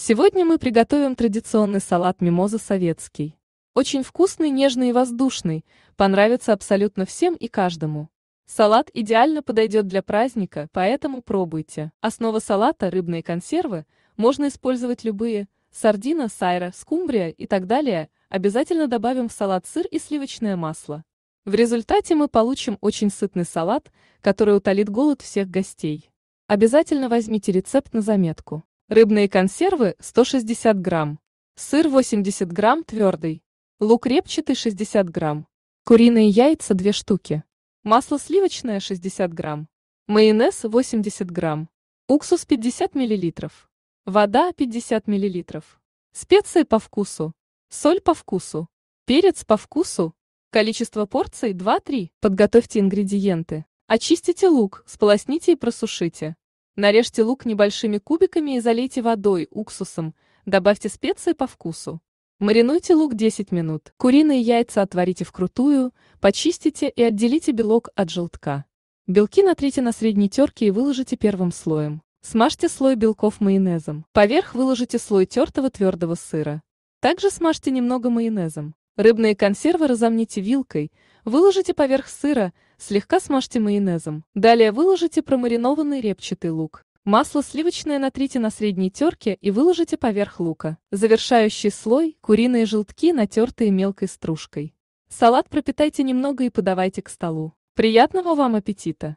Сегодня мы приготовим традиционный салат мимоза советский. Очень вкусный, нежный и воздушный, понравится абсолютно всем и каждому. Салат идеально подойдет для праздника, поэтому пробуйте. Основа салата – рыбные консервы, можно использовать любые – сардина, сайра, скумбрия и так далее. Обязательно добавим в салат сыр и сливочное масло. В результате мы получим очень сытный салат, который утолит голод всех гостей. Обязательно возьмите рецепт на заметку. Рыбные консервы 160 грамм. Сыр 80 грамм твердый. Лук репчатый 60 грамм. Куриные яйца 2 штуки. Масло сливочное 60 грамм. Майонез 80 грамм. Уксус 50 миллилитров. Вода 50 миллилитров. Специи по вкусу. Соль по вкусу. Перец по вкусу. Количество порций 2-3. Подготовьте ингредиенты. Очистите лук, сполосните и просушите. Нарежьте лук небольшими кубиками и залейте водой, уксусом, добавьте специи по вкусу. Маринуйте лук 10 минут. Куриные яйца отварите вкрутую, почистите и отделите белок от желтка. Белки натрите на средней терке и выложите первым слоем. Смажьте слой белков майонезом. Поверх выложите слой тертого твердого сыра. Также смажьте немного майонезом. Рыбные консервы разомните вилкой, выложите поверх сыра, Слегка смажьте майонезом. Далее выложите промаринованный репчатый лук. Масло сливочное натрите на средней терке и выложите поверх лука. Завершающий слой – куриные желтки, натертые мелкой стружкой. Салат пропитайте немного и подавайте к столу. Приятного вам аппетита!